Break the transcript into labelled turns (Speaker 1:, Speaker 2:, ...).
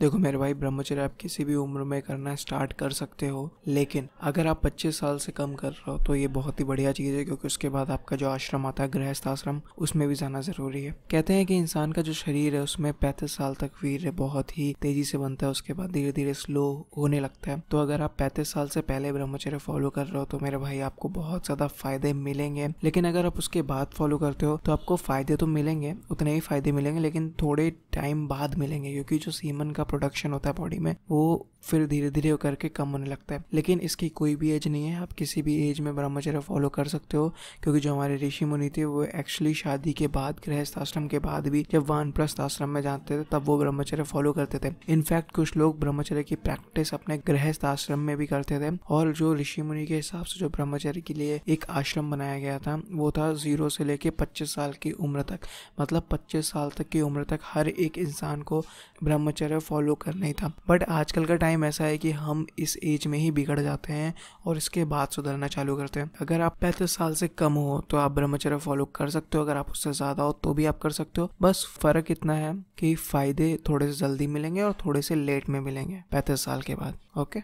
Speaker 1: देखो मेरे भाई ब्रह्मचर्य आप किसी भी उम्र में करना स्टार्ट कर सकते हो लेकिन अगर आप 25 साल से कम कर रहे हो तो ये बहुत ही बढ़िया चीज़ है क्योंकि उसके बाद आपका जो आश्रम आता है गृहस्थ आश्रम उसमें भी जाना ज़रूरी है कहते हैं कि इंसान का जो शरीर है उसमें पैंतीस साल तक वीर बहुत ही तेज़ी से बनता है उसके बाद धीरे धीरे स्लो होने लगता है तो अगर आप पैंतीस साल से पहले ब्रह्मचर्य फॉलो कर रहे हो तो मेरे भाई आपको बहुत ज़्यादा फायदे मिलेंगे लेकिन अगर आप उसके बाद फॉलो करते हो तो आपको फ़ायदे तो मिलेंगे उतने ही फ़ायदे मिलेंगे लेकिन थोड़े टाइम बाद मिलेंगे क्योंकि जो सीमन का का प्रोडक्शन होता है बॉडी में वो फिर धीरे धीरे होकर के कम होने लगता है लेकिन इसकी कोई भी एज नहीं है आप किसी भी एज में ब्रह्मचर्य फॉलो कर सकते हो क्योंकि जो हमारे ऋषि मुनि थे वो एक्चुअली शादी के बाद गृहस्थ आश्रम के बाद भी जब वन प्लस आश्रम में जाते थे तब वो ब्रह्मचर्य फॉलो करते थे इनफैक्ट कुछ लोग ब्रह्मचर्य की प्रैक्टिस अपने गृहस्थ आश्रम में भी करते थे और जो ऋषि मुनि के हिसाब से जो ब्रह्मचर्य के लिए एक आश्रम बनाया गया था वो था जीरो से लेके पच्चीस साल की उम्र तक मतलब पच्चीस साल तक की उम्र तक हर एक इंसान को ब्रह्मचर्य फॉलो फॉलो करना ही था बट आजकल का टाइम ऐसा है कि हम इस एज में ही बिगड़ जाते हैं और इसके बाद सुधरना चालू करते हैं अगर आप पैंतीस साल से कम हो तो आप ब्रह्मचर्य फॉलो कर सकते हो अगर आप उससे ज़्यादा हो तो भी आप कर सकते हो बस फर्क इतना है कि फ़ायदे थोड़े से जल्दी मिलेंगे और थोड़े से लेट में मिलेंगे पैंतीस साल के बाद ओके